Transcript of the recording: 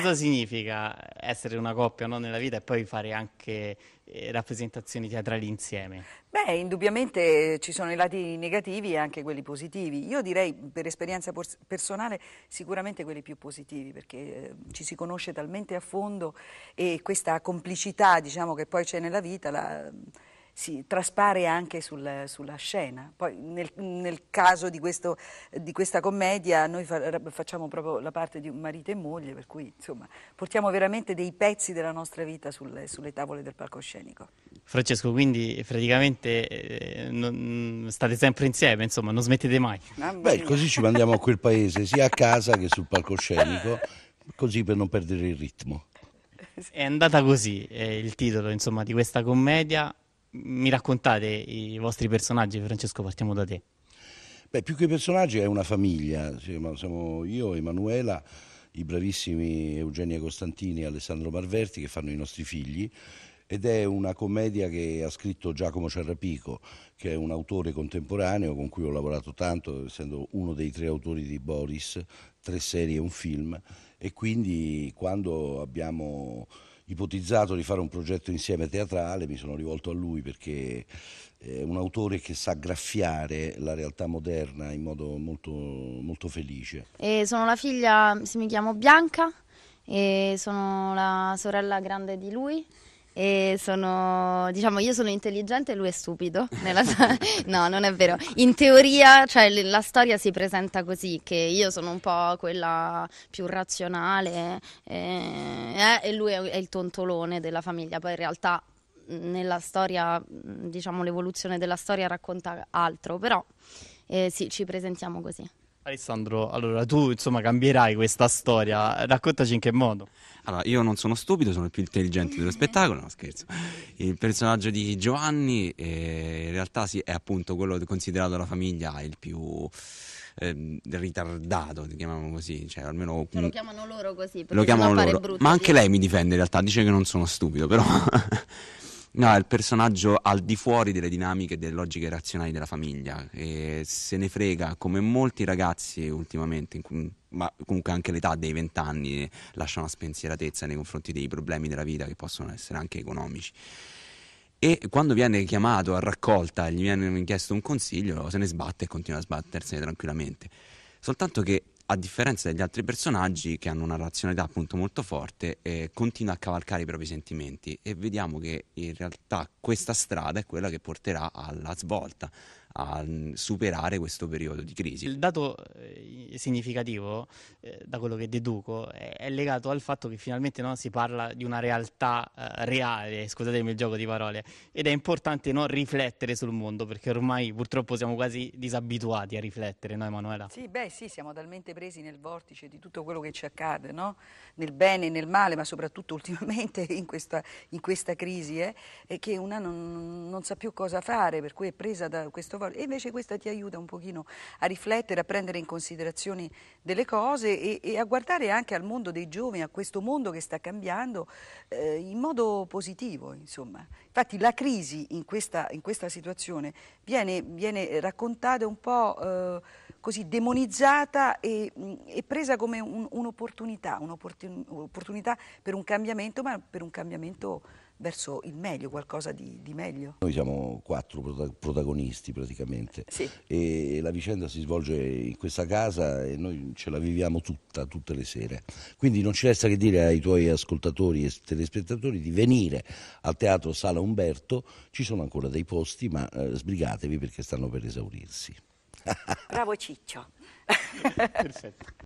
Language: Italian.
cosa significa essere una coppia no, nella vita e poi fare anche eh, rappresentazioni teatrali insieme? Beh, indubbiamente ci sono i lati negativi e anche quelli positivi. Io direi, per esperienza personale, sicuramente quelli più positivi, perché eh, ci si conosce talmente a fondo e questa complicità, diciamo, che poi c'è nella vita... La, si traspare anche sul, sulla scena. Poi nel, nel caso di, questo, di, questa commedia noi fa, facciamo proprio la parte di marito e moglie, per cui insomma portiamo veramente dei pezzi della nostra vita sulle, sulle tavole del palcoscenico. Francesco, quindi praticamente eh, non, state sempre insieme, insomma, non smettete mai. Beh, così ci mandiamo a quel paese, sia a casa che sul palcoscenico, così per non perdere il ritmo. È andata così eh, il titolo insomma, di questa commedia mi raccontate i vostri personaggi, Francesco, partiamo da te. Beh, più che personaggi è una famiglia, siamo io, Emanuela, i bravissimi Eugenia Costantini e Alessandro Marverti che fanno i nostri figli ed è una commedia che ha scritto Giacomo Cerrapico, che è un autore contemporaneo con cui ho lavorato tanto, essendo uno dei tre autori di Boris, tre serie e un film, e quindi quando abbiamo ipotizzato di fare un progetto insieme teatrale, mi sono rivolto a lui perché eh, è un autore che sa graffiare la realtà moderna in modo molto, molto felice. E sono la figlia, mi chiamo Bianca e sono la sorella grande di lui. E sono, diciamo, io sono intelligente e lui è stupido. Nella... no, non è vero. In teoria, cioè, la storia si presenta così, che io sono un po' quella più razionale eh, eh e lui è il tontolone della famiglia. Poi in realtà nella storia, diciamo, l'evoluzione della storia racconta altro, però eh, sì, ci presentiamo così. Alessandro, allora tu insomma cambierai questa storia, raccontaci in che modo. Allora, io non sono stupido, sono il più intelligente dello spettacolo, no scherzo. Il personaggio di Giovanni eh, in realtà sì, è appunto quello considerato dalla famiglia il più eh, ritardato, chiamiamolo così, cioè almeno cioè, lo chiamano loro così, lo chiamano loro. Ma anche lei mi difende in realtà, dice che non sono stupido, però No, è il personaggio al di fuori delle dinamiche e delle logiche razionali della famiglia. E se ne frega, come molti ragazzi ultimamente, ma comunque anche l'età dei vent'anni lascia una spensieratezza nei confronti dei problemi della vita che possono essere anche economici e quando viene chiamato a raccolta e gli viene chiesto un consiglio se ne sbatte e continua a sbattersene tranquillamente soltanto che a differenza degli altri personaggi che hanno una razionalità appunto molto forte, eh, continua a cavalcare i propri sentimenti e vediamo che in realtà questa strada è quella che porterà alla svolta, a mm, superare questo periodo di crisi. Il dato eh, significativo, eh, da quello che deduco, è, legato al fatto che finalmente no, si parla di una realtà eh, reale, scusatemi il gioco di parole, ed è importante no, riflettere sul mondo, perché ormai purtroppo siamo quasi disabituati a riflettere, no Emanuela? Sì, beh sì, siamo talmente presi nel vortice di tutto quello che ci accade, no? nel bene e nel male, ma soprattutto ultimamente in questa, in questa crisi, eh, che una non, non sa più cosa fare, per cui è presa da questo porta. E invece questa ti aiuta un pochino a riflettere, a prendere in considerazione delle cose e, e a guardare anche al mondo dei giovani, a questo mondo che sta cambiando eh, in modo positivo. Insomma. Infatti la crisi in questa, in questa situazione viene, viene, raccontata un po' eh, così demonizzata e, mm, e presa come un un'opportunità per un cambiamento, ma per un cambiamento verso il meglio, qualcosa di, di meglio? Noi siamo quattro protagonisti praticamente sì. e la vicenda si svolge in questa casa e noi ce la viviamo tutta, tutte le sere. Quindi non ci resta che dire ai tuoi ascoltatori e telespettatori di venire al Teatro Sala Umberto, ci sono ancora dei posti ma eh, sbrigatevi perché stanno per esaurirsi. Bravo Ciccio. Perfetto.